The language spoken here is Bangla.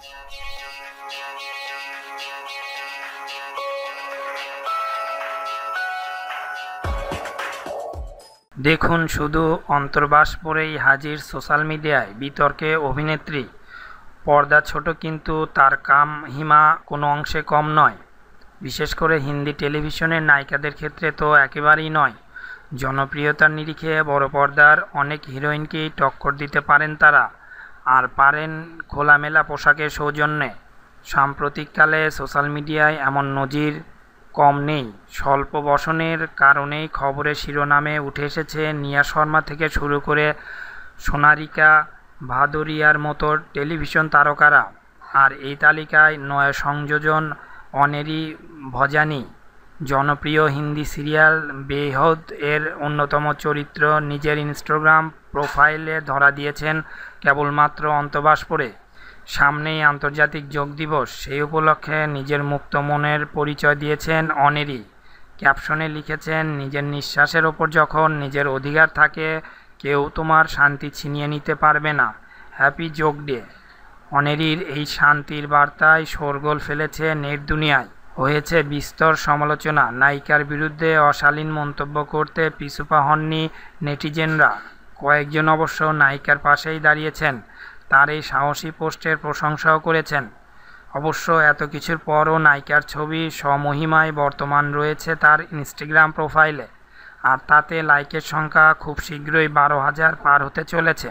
দেখুন শুধু অন্তর্বাস পরেই হাজির সোশ্যাল মিডিয়ায় বিতর্কে অভিনেত্রী পর্দা ছোট কিন্তু তার কাম হিমা কোনো অংশে কম নয় বিশেষ করে হিন্দি টেলিভিশনের নায়িকাদের ক্ষেত্রে তো একেবারেই নয় জনপ্রিয়তার নিরিখে বড় পর্দার অনেক হিরোইনকেই টক্কর দিতে পারেন তারা আর পারেন খোলামেলা পোশাকের সৌজন্যে সাম্প্রতিককালে সোশ্যাল মিডিয়ায় এমন নজির কম নেই স্বল্প বসনের কারণেই খবরের শিরোনামে উঠে এসেছে নিয়া শর্মা থেকে শুরু করে সোনারিকা ভাদুরিয়ার মতো টেলিভিশন তারকারা আর এই তালিকায় নয় সংযোজন অনেরি ভজানি জনপ্রিয় হিন্দি সিরিয়াল বেহদ এর অন্যতম চরিত্র নিজের ইনস্টাগ্রাম প্রোফাইলে ধরা দিয়েছেন কেবলমাত্র অন্তবাস পড়ে সামনেই আন্তর্জাতিক যোগ দিবস সেই উপলক্ষে নিজের মুক্ত মনের পরিচয় দিয়েছেন অনেরি ক্যাপশনে লিখেছেন নিজের নিঃশ্বাসের ওপর যখন নিজের অধিকার থাকে কেউ তোমার শান্তি ছিনিয়ে নিতে পারবে না হ্যাপি যোগ ডে অনেরির এই শান্তির বার্তায় শোরগোল ফেলেছে নেট দুনিয়ায় হয়েছে বিস্তর সমালোচনা নায়িকার বিরুদ্ধে অশালীন মন্তব্য করতে পিছুপা হননি নেটিজেনরা কয়েকজন অবশ্য নায়িকার পাশেই দাঁড়িয়েছেন তার এই সাহসী পোস্টের প্রশংসাও করেছেন অবশ্য এত কিছুর পরও নায়িকার ছবি স্বমহিমায় বর্তমান রয়েছে তার ইনস্টাগ্রাম প্রোফাইলে আর তাতে লাইকের সংখ্যা খুব শীঘ্রই বারো হাজার পার হতে চলেছে